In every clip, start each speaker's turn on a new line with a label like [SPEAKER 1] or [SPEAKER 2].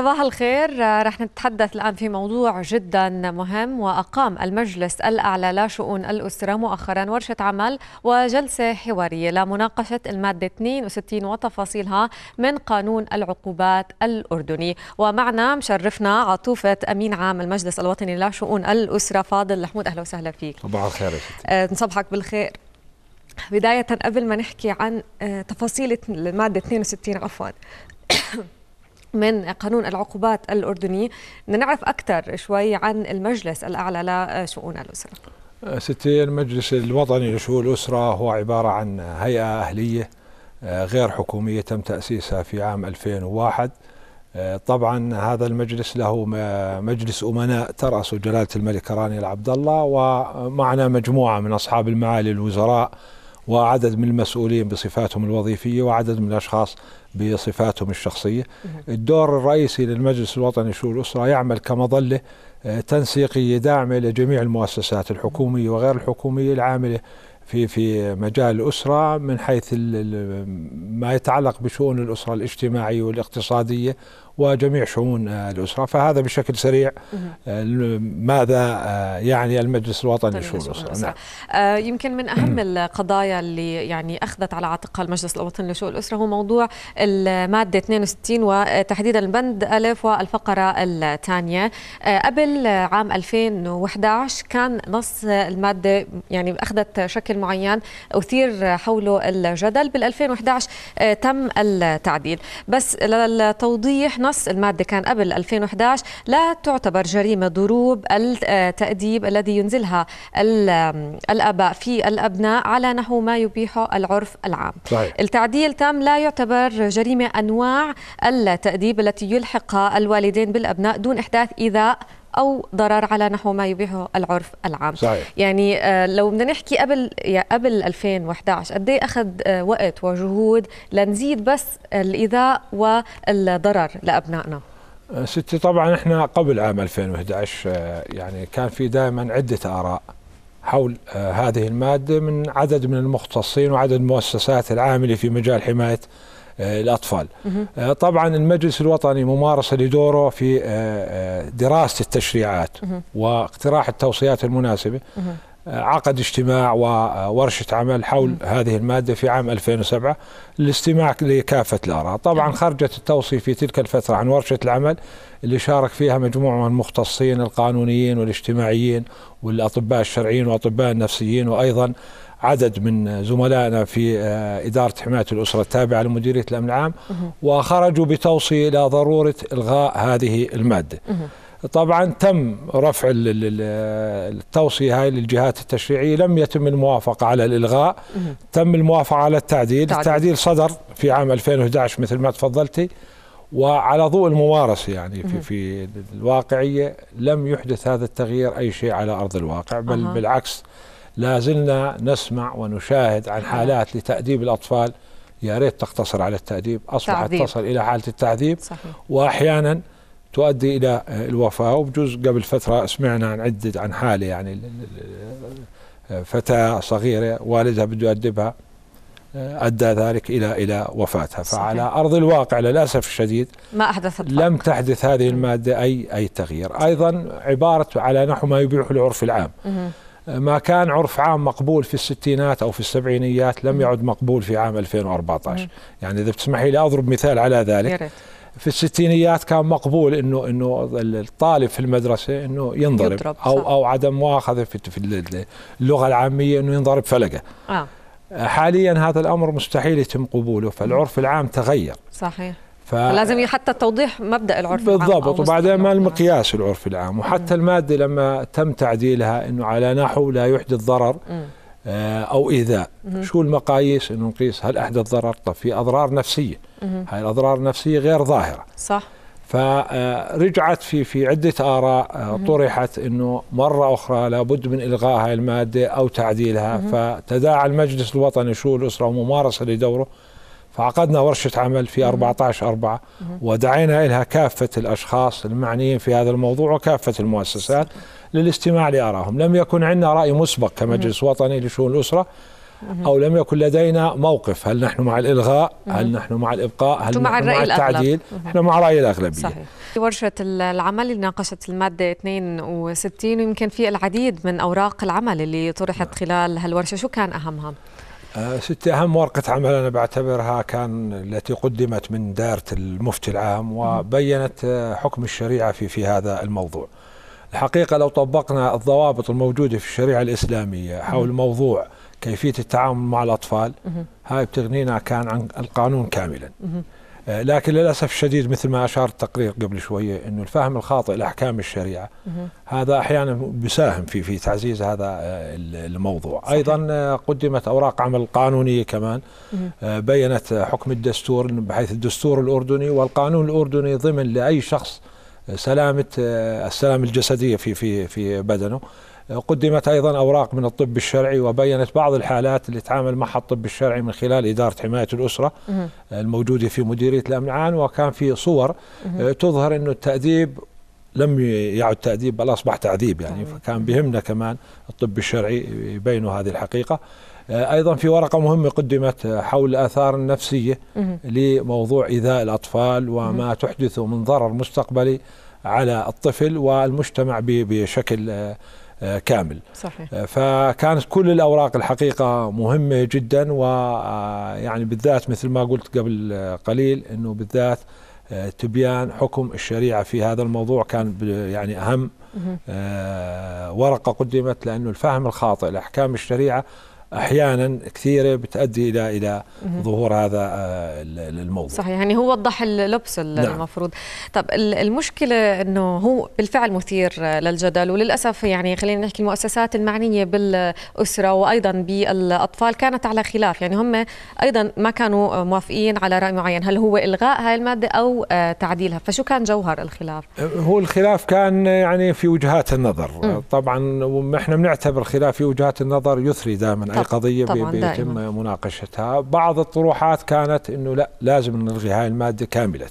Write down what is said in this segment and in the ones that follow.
[SPEAKER 1] صباح الخير رح نتحدث الآن في موضوع جدا مهم وأقام المجلس الأعلى لشؤون الأسرة مؤخرا ورشة عمل وجلسة حوارية لمناقشة المادة 62 وتفاصيلها من قانون العقوبات الأردني ومعنا مشرفنا عطوفة أمين عام المجلس الوطني لشؤون الأسرة فاضل لحمود أهلا وسهلا فيك صباح الخير آه، نصبحك بالخير بداية قبل ما نحكي عن آه، تفاصيل المادة 62 عفوا من قانون العقوبات الأردني نعرف أكثر شوي عن المجلس الأعلى لشؤون الأسرة
[SPEAKER 2] أه، ستي المجلس الوطني لشؤون الأسرة هو عبارة عن هيئة أهلية أه، غير حكومية تم تأسيسها في عام 2001 أه، طبعا هذا المجلس له مجلس أمناء ترأسه جلالة الملك راني العبد الله ومعنا مجموعة من أصحاب المعالي الوزراء وعدد من المسؤولين بصفاتهم الوظيفية وعدد من الأشخاص بصفاتهم الشخصية الدور الرئيسي للمجلس الوطني شؤون الأسرة يعمل كمظلة آه، تنسيقية داعمة لجميع المؤسسات الحكومية وغير الحكومية العاملة في في مجال الأسرة من حيث ما يتعلق بشؤون الأسرة الاجتماعية والاقتصادية وجميع شؤون الأسرة فهذا بشكل سريع آه، ماذا آه، يعني المجلس الوطني لشؤون الأسرة نعم.
[SPEAKER 1] آه، يمكن من أهم القضايا اللي يعني أخذت على عاتقها المجلس الوطني لشؤون الأسرة هو موضوع المادة 62 وتحديدا البند ألف والفقرة الثانية قبل عام 2011 كان نص المادة يعني أخذت شكل معين أثير حوله الجدل بال 2011 تم التعديل بس للتوضيح نص المادة كان قبل 2011 لا تعتبر جريمة ضروب التأديب الذي ينزلها الآباء في الأبناء على نحو ما يبيحه العرف العام صحيح. التعديل تم لا يعتبر جريمة أنواع التأديب التي يلحقها الوالدين بالأبناء دون إحداث إيذاء او ضرر على نحو ما يبيحه العرف العام صحيح. يعني آه، لو بدنا نحكي قبل قبل 2011 قد ايه اخذ آه، وقت وجهود لنزيد بس الايذاء والضرر لابنائنا
[SPEAKER 2] آه، ستي طبعا احنا قبل عام 2011 يعني كان في دائما عده اراء حول هذه الماده من عدد من المختصين وعدد المؤسسات العامله في مجال حمايه آه، الأطفال آه، طبعا المجلس الوطني ممارسة لدوره في آه، دراسة التشريعات واقتراح التوصيات المناسبة عقد اجتماع وورشة عمل حول هذه المادة في عام 2007 للاستماع لكافة الآراء طبعا خرجت التوصية في تلك الفترة عن ورشة العمل اللي شارك فيها مجموعة من المختصين القانونيين والاجتماعيين والأطباء الشرعيين وأطباء النفسيين وأيضا عدد من زملائنا في آه، إدارة حماية الأسرة التابعة لمديرية الأمن العام وخرجوا بتوصية إلى ضرورة إلغاء هذه المادة طبعا تم رفع التوصية هاي للجهات التشريعية لم يتم الموافقة على الإلغاء تم الموافقة على التعديل التعديل صدر في عام 2011 مثل ما تفضلتي وعلى ضوء إيه. الممارسة يعني في في الواقعية لم يحدث هذا التغيير أي شيء على أرض الواقع بل أه. بالعكس لا زلنا نسمع ونشاهد عن حالات لتأديب الأطفال يا ريت تقتصر على التأديب أصبحت تعذيب. تصل إلى حالة التعذيب صحيح. وأحيانا تؤدي إلى الوفاة وبجوز قبل فترة سمعنا عن عدة عن حالة يعني فتاة صغيرة والدها بده يأدبها آه، أدى ذلك إلى إلى وفاتها صحيح. فعلى أرض الواقع للأسف الشديد ما احدثت لم تحدث هذه المادة أي أي تغيير أيضا عبارة على نحو ما يبيح العرف العام آه، ما كان عرف عام مقبول في الستينات أو في السبعينيات لم يعد مقبول في عام 2014 يعني إذا بتسمحي لي أضرب مثال على ذلك ياريت. في الستينيات كان مقبول انه انه الطالب في المدرسه انه ينضرب او صح. او عدم مؤاخذه في اللغه العاميه انه ينضرب فلقه آه. حاليا هذا الامر مستحيل يتم قبوله فالعرف العام تغير صحيح ف... فلازم
[SPEAKER 1] حتى توضيح مبدا العرف بالضبط العام بالضبط وبعدين
[SPEAKER 2] ما المقياس العرف العام وحتى مم. الماده لما تم تعديلها انه على نحو لا يحدث ضرر مم. آه، او ايذاء شو المقاييس انه نقيس هل احدث ضرر طب في اضرار نفسيه مم. هاي الاضرار النفسيه غير ظاهره صح فرجعت في في عده اراء آه، طرحت انه مره اخرى لابد من الغاء هذه الماده او تعديلها فتداعى المجلس الوطني شؤون الاسره وممارسه لدوره فعقدنا ورشه عمل في 14 4 ودعينا الها كافه الاشخاص المعنيين في هذا الموضوع وكافه المؤسسات للاستماع لارائهم، لم يكن عندنا راي مسبق كمجلس وطني لشؤون الاسره أو لم يكن لدينا موقف هل نحن مع الإلغاء هل نحن مع الإبقاء هل نحن مع, مع التعديل نحن مع رأي الأغلبية صحيح.
[SPEAKER 1] في ورشة العمل اللي ناقشت المادة 62 ويمكن في العديد من أوراق العمل اللي طرحت نعم. خلال هالورشة شو كان أهمها؟
[SPEAKER 2] آه، ست أهم ورقة عمل أنا بعتبرها كان التي قدمت من دائرة المفتي العام وبينت آه، حكم الشريعة في في هذا الموضوع. الحقيقة لو طبقنا الضوابط الموجودة في الشريعة الإسلامية حول موضوع كيفيه التعامل مع الاطفال هاي بتغنينا كان عن القانون كاملا آه، لكن للاسف الشديد مثل ما اشار التقرير قبل شويه انه الفهم الخاطئ لاحكام الشريعه هذا احيانا بيساهم في في تعزيز هذا آه، الموضوع صحيح. ايضا آه، قدمت اوراق عمل قانونيه كمان بينت حكم الدستور بحيث الدستور الاردني والقانون الاردني ضمن لاي شخص سلامه السلامه الجسديه في في في بدنه قدمت أيضا أوراق من الطب الشرعي وبينت بعض الحالات اللي تعامل معها الطب الشرعي من خلال إدارة حماية الأسرة الموجودة في مديرية الأمعان وكان في صور آه، تظهر أنه التأديب لم يعد تأديب بل أصبح تعذيب يعني فكان بهمنا كمان الطب الشرعي يبينوا هذه الحقيقة آه، ايضا في ورقه مهمه قدمت آه، حول الاثار النفسيه لموضوع ايذاء الاطفال وما تحدثه من ضرر مستقبلي على الطفل والمجتمع بشكل آه، كامل صحيح. آه، فكانت كل الأوراق الحقيقة مهمة جدا ويعني آه، بالذات مثل ما قلت قبل قليل أنه بالذات تبيان حكم الشريعة في هذا الموضوع كان يعني أهم ورقة قدمت لأنه الفهم الخاطئ لأحكام الشريعة احيانا كثيره بتؤدي الى الى ظهور هذا آه، الموضوع
[SPEAKER 1] صحيح يعني هو وضح اللبس نعم. المفروض نعم. طب المشكله انه هو بالفعل مثير للجدل وللاسف يعني خلينا نحكي المؤسسات المعنيه بالاسره وايضا بالاطفال كانت على خلاف يعني هم ايضا ما كانوا موافقين على راي معين هل هو الغاء هاي الماده او آه، تعديلها فشو كان جوهر الخلاف
[SPEAKER 2] هو الخلاف كان يعني في وجهات النظر طبعا احنا بنعتبر خلاف في وجهات النظر يثري دائما هذه قضية بيتم مناقشتها بعض الطروحات كانت أنه لا لازم نلغي هذه المادة كاملة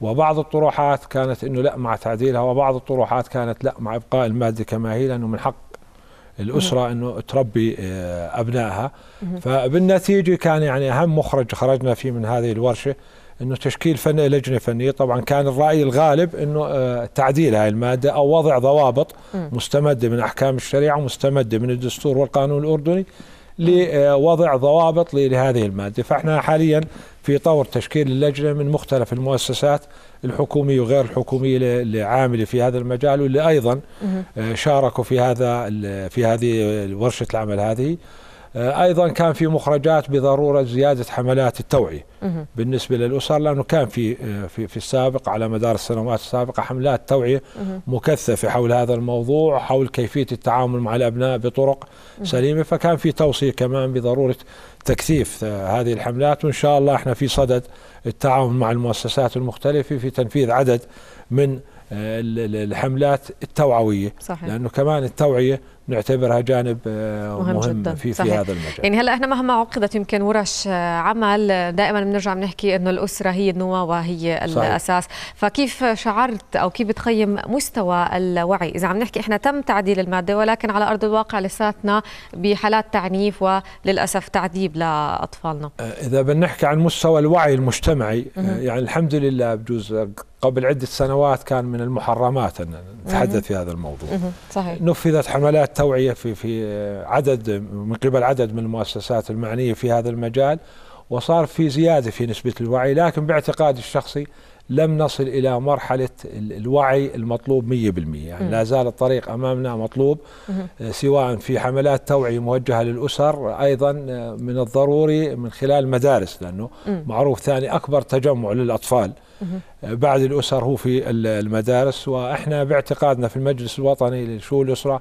[SPEAKER 2] وبعض الطروحات كانت أنه لا مع تعديلها وبعض الطروحات كانت لا مع إبقاء المادة كما هي لأنه من حق الأسرة أنه تربي آه، أبنائها فبالنتيجة كان يعني أهم مخرج خرجنا فيه من هذه الورشة انه تشكيل فن لجنه فنيه طبعا كان الراي الغالب انه آه، تعديل هاي الماده او وضع ضوابط مستمده من احكام الشريعه ومستمده من الدستور والقانون الاردني لوضع آه، ضوابط لهذه الماده فاحنا حاليا في طور تشكيل اللجنه من مختلف المؤسسات الحكوميه وغير الحكوميه العامله في هذا المجال واللي ايضا آه، شاركوا في هذا في هذه ورشه العمل هذه آه، ايضا كان في مخرجات بضروره زياده حملات التوعيه بالنسبه للاسر لانه كان في آه، في في السابق على مدار السنوات السابقه حملات توعيه مكثفه حول هذا الموضوع حول كيفيه التعامل مع الابناء بطرق سليمه فكان في توصيه كمان بضروره تكثيف آه، هذه الحملات وان شاء الله احنا في صدد التعاون مع المؤسسات المختلفه في تنفيذ عدد من الحملات التوعويه صحيح. لانه كمان التوعيه نعتبرها جانب آه، مهم, مهم جدا. في, صحيح. في هذا
[SPEAKER 1] المجال يعني هلا احنا مهما عقدت يمكن ورش آه، عمل آه، دائما بنرجع بنحكي انه الاسره هي النواه وهي الاساس فكيف شعرت او كيف بتقيم مستوى الوعي اذا عم نحكي احنا تم تعديل الماده ولكن على ارض الواقع لساتنا بحالات تعنيف وللاسف تعذيب لاطفالنا
[SPEAKER 2] اذا بنحكي عن مستوى الوعي المجتمعي مهم. يعني الحمد لله بجوز قبل عدة سنوات كان من المحرمات أن نتحدث في هذا الموضوع صحيح. نفذت حملات توعيه في في آه، عدد من قبل عدد من المؤسسات المعنيه في هذا المجال وصار في زياده في نسبه الوعي لكن باعتقادي الشخصي لم نصل الى مرحله الوعي المطلوب 100% يعني لا زال الطريق امامنا مطلوب آه، سواء في حملات توعيه موجهه للاسر ايضا آه، من الضروري من خلال المدارس لانه معروف ثاني اكبر تجمع للاطفال بعد الاسر هو في المدارس واحنا باعتقادنا في المجلس الوطني لشؤون الاسره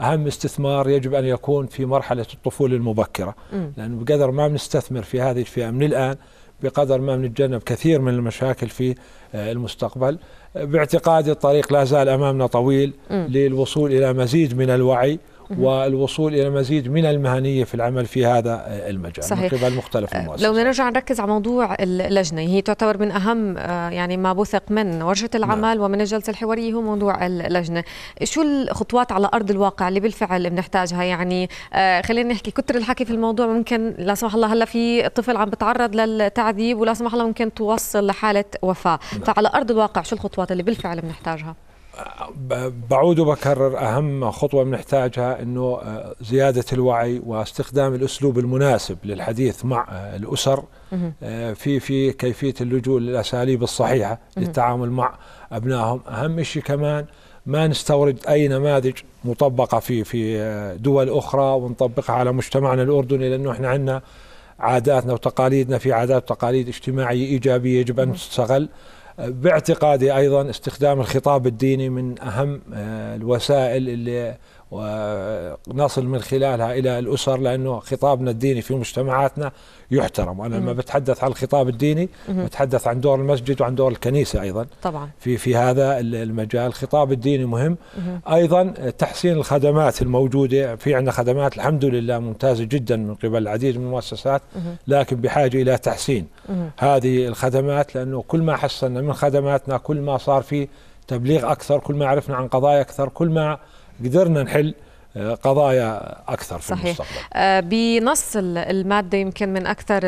[SPEAKER 2] أهم استثمار يجب أن يكون في مرحلة الطفولة المبكرة لأنه بقدر ما بنستثمر في هذه الفئة من الآن بقدر ما بنتجنب كثير من المشاكل في آه، المستقبل باعتقادي الطريق لا زال أمامنا طويل للوصول إلى مزيد من الوعي والوصول الى مزيد من المهنيه في العمل في هذا المجال صحيح. من قبل مختلف آه، المؤسسات لو
[SPEAKER 1] نرجع نركز على موضوع اللجنه هي تعتبر من اهم آه، يعني ما بثق من ورشه نعم. العمل نعم. ومن الجلسه الحواريه هو موضوع اللجنه شو الخطوات على ارض الواقع اللي بالفعل بنحتاجها يعني آه، خلينا نحكي كتر الحكي في الموضوع ممكن لا سمح الله هلا في طفل عم بتعرض للتعذيب ولا سمح الله ممكن توصل لحاله وفاه نعم. فعلى ارض الواقع شو الخطوات اللي بالفعل بنحتاجها
[SPEAKER 2] بعود وبكرر أهم خطوة بنحتاجها أنه آه، زيادة الوعي واستخدام الأسلوب المناسب للحديث مع آه، الأسر آه، في في كيفية اللجوء للأساليب الصحيحة للتعامل مع أبنائهم أهم شيء كمان ما نستورد أي نماذج مطبقة في في دول أخرى ونطبقها على مجتمعنا الأردني لأنه إحنا عندنا عاداتنا وتقاليدنا في عادات وتقاليد اجتماعية إيجابية يجب أن تستغل باعتقادي ايضا استخدام الخطاب الديني من اهم آه، الوسائل اللي ونصل من خلالها الى الاسر لانه خطابنا الديني في مجتمعاتنا يحترم، انا لما بتحدث عن الخطاب الديني بتحدث عن دور المسجد وعن دور الكنيسه ايضا طبعا في في هذا المجال، الخطاب الديني مهم، ايضا تحسين الخدمات الموجوده، في عندنا خدمات الحمد لله ممتازه جدا من قبل العديد من المؤسسات لكن بحاجه الى تحسين هذه الخدمات لانه كل ما حصلنا من خدماتنا كل ما صار في تبليغ اكثر، كل ما عرفنا عن قضايا اكثر، كل ما قدرنا نحل قضايا اكثر في صحيح. المستقبل
[SPEAKER 1] آه، بنص الماده يمكن من اكثر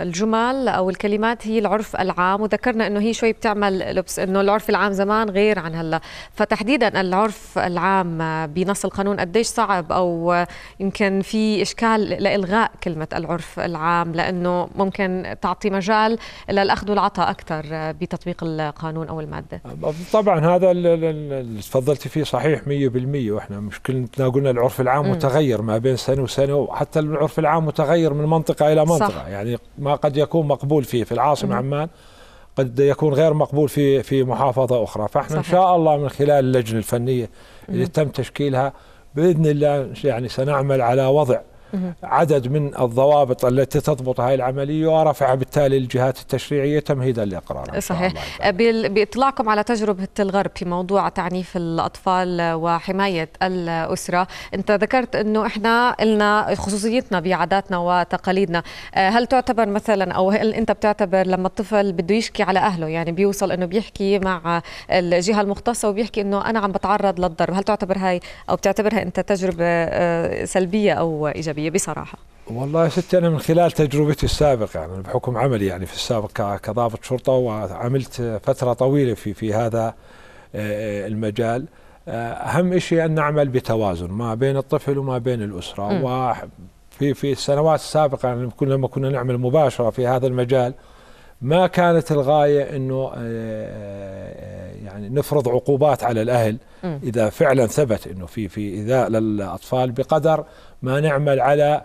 [SPEAKER 1] الجمل او الكلمات هي العرف العام وذكرنا انه هي شوي بتعمل لبس انه العرف العام زمان غير عن هلا فتحديدا العرف العام بنص القانون قديش صعب او يمكن في اشكال لالغاء كلمه العرف العام لانه ممكن تعطي مجال للاخذ والعطاء اكثر بتطبيق القانون او الماده
[SPEAKER 2] طبعا هذا اللي تفضلتي فيه صحيح 100% احنا مشكلتنا قلنا العرف العام متغير ما بين سنه وسنه وحتى العرف العام متغير من منطقه الى منطقه صح. يعني ما قد يكون مقبول فيه في العاصمه عمان قد يكون غير مقبول في في محافظه اخرى فاحنا صحيح. ان شاء الله من خلال اللجنه الفنيه اللي تم تشكيلها باذن الله يعني سنعمل على وضع عدد من الضوابط التي تضبط هذه العملية ورفع بالتالي الجهات التشريعية تمهيدا لإقرارها
[SPEAKER 1] صحيح أه، بإطلاعكم على تجربة الغرب في موضوع تعنيف الأطفال وحماية الأسرة أنت ذكرت أنه إحنا لنا خصوصيتنا بعاداتنا وتقاليدنا أه، هل تعتبر مثلا أو هل أنت بتعتبر لما الطفل بده يشكي على أهله يعني بيوصل أنه بيحكي مع الجهة المختصة وبيحكي أنه أنا عم بتعرض للضرب هل تعتبر هاي أو بتعتبرها أنت تجربة أه، سلبية أو إيجابية العربية بصراحة
[SPEAKER 2] والله يا ستي أنا من خلال تجربتي السابقة يعني بحكم عملي يعني في السابق كضابط شرطة وعملت فترة طويلة في في هذا آه، آه، المجال آه، أهم شيء أن نعمل بتوازن ما بين الطفل وما بين الأسرة م. وفي في السنوات السابقة يعني كنا لما كنا نعمل مباشرة في هذا المجال ما كانت الغاية أنه آه، آه، آه، يعني نفرض عقوبات على الأهل إذا فعلا ثبت أنه في في إيذاء للأطفال بقدر ما نعمل على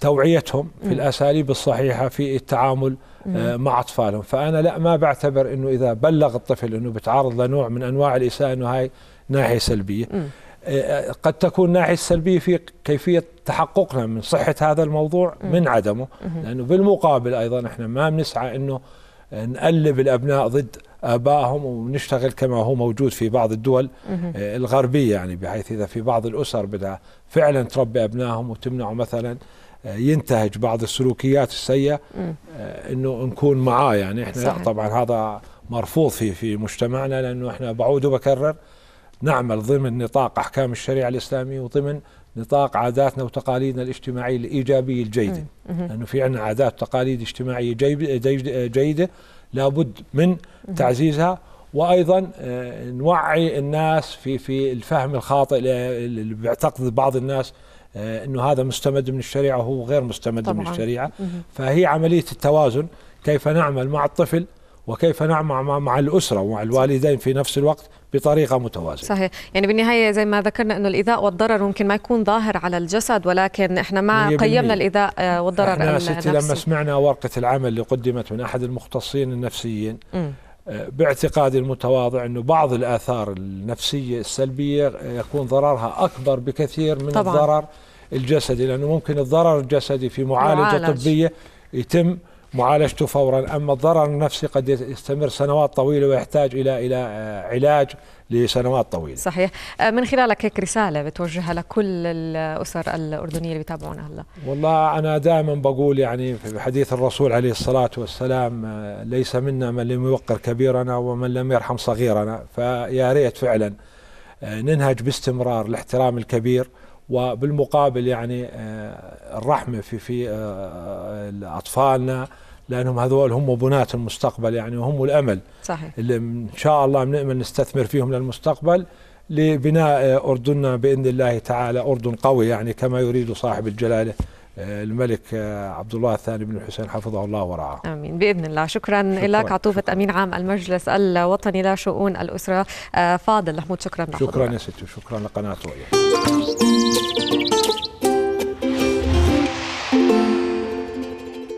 [SPEAKER 2] توعيتهم في الأساليب الصحيحة في التعامل مع أطفالهم فأنا لا ما بعتبر أنه إذا بلغ الطفل أنه بتعرض لنوع من أنواع الإساءة أنه هاي ناحية سلبية قد تكون ناحية السلبية في كيفية تحققنا من صحة هذا الموضوع من عدمه لأنه بالمقابل أيضا إحنا ما بنسعى أنه نقلب الابناء ضد ابائهم ونشتغل كما هو موجود في بعض الدول آه، الغربيه يعني بحيث اذا في بعض الاسر بدها فعلا تربي ابنائهم وتمنعه مثلا آه، ينتهج بعض السلوكيات السيئه آه، انه نكون معاه يعني احنا صحيح. طبعا هذا مرفوض في في مجتمعنا لانه احنا بعود وبكرر نعمل ضمن نطاق احكام الشريعه الاسلاميه وضمن نطاق عاداتنا وتقاليدنا الاجتماعية الإيجابية الجيدة لأنه في عندنا عادات وتقاليد اجتماعية جيدة لابد من تعزيزها وايضا آه، نوعي الناس في في الفهم الخاطئ اللي بيعتقد بعض الناس آه، انه هذا مستمد من الشريعه وهو غير مستمد طبعا. من الشريعه فهي عمليه التوازن كيف نعمل مع الطفل وكيف نعمل مع الأسرة ومع الوالدين في نفس الوقت بطريقه متوازنه.
[SPEAKER 1] صحيح، يعني بالنهايه زي ما ذكرنا انه الايذاء والضرر ممكن ما يكون ظاهر على الجسد ولكن احنا ما قيمنا الايذاء آه، والضرر احنا ستي لما
[SPEAKER 2] سمعنا ورقه العمل اللي قدمت من احد المختصين النفسيين م. آه، باعتقادي المتواضع انه بعض الاثار النفسيه السلبيه آه، يكون ضررها اكبر بكثير من طبعا. الضرر الجسدي لانه ممكن الضرر الجسدي في معالجه معالج. طبيه يتم معالجته فورا أما الضرر النفسي قد يستمر سنوات طويلة ويحتاج إلى إلى آه، علاج لسنوات طويلة
[SPEAKER 1] صحيح آه، من خلالك هيك رسالة بتوجهها لكل الأسر الأردنية اللي بيتابعونا هلا
[SPEAKER 2] والله أنا دائما بقول يعني في حديث الرسول عليه الصلاة والسلام آه، ليس منا من لم يوقر كبيرنا ومن لم يرحم صغيرنا فيا ريت فعلا ننهج باستمرار الاحترام الكبير وبالمقابل يعني آه، الرحمه في في آه، آه، اطفالنا لانهم هذول هم بنات المستقبل يعني وهم الامل صحيح اللي ان شاء الله بنامل نستثمر فيهم للمستقبل لبناء اردننا باذن الله تعالى اردن قوي يعني كما يريد صاحب الجلاله الملك عبد الله الثاني بن الحسين حفظه الله ورعاه
[SPEAKER 1] امين باذن الله شكرا, شكرا لك عطوفه شكرا. امين عام المجلس الوطني لشؤون الاسره فاضل محمود شكرا لحضرتك شكرا يا ستي شكرا لقناه رؤيا